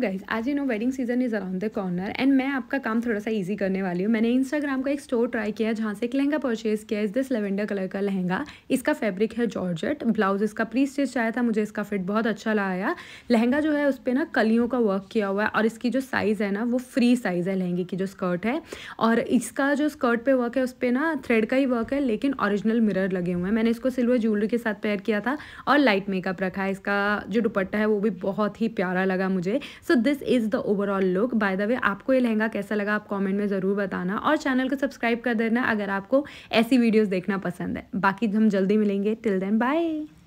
guys आज you know wedding season is around the corner and मैं आपका काम थोड़ा सा इजी करने वाली हूँ मैंने इंस्टाग्राम का एक स्टोर ट्राई किया जहाँ से एक लहंगा परचेज किया इस दिस लेवेंडर कलर का लहंगा इसका फैब्रिक है जॉर्जेट ब्लाउज इसका प्री स्टिच आया था मुझे इसका फिट बहुत अच्छा लगाया लहंगा जो है उस पर ना कलियों का वर्क किया हुआ है और इसकी जो साइज़ है ना वो फ्री साइज़ है लहंगे की जो स्कर्ट है और इसका जो स्कर्ट पर वर्क है उस पर ना थ्रेड का ही वर्क है लेकिन ऑरिजिनल मिररर लगे हुए हैं मैंने इसको सिल्वर ज्वेलरी के साथ पेयर किया था और लाइट मेकअप रखा है इसका जो दुपट्टा है वो भी बहुत ही प्यारा लगा मुझे so this is the overall look by the way आपको ये लहंगा कैसा लगा आप कॉमेंट में ज़रूर बताना और चैनल को सब्सक्राइब कर देना अगर आपको ऐसी वीडियोज़ देखना पसंद है बाकी हम जल्दी मिलेंगे टिल देन बाय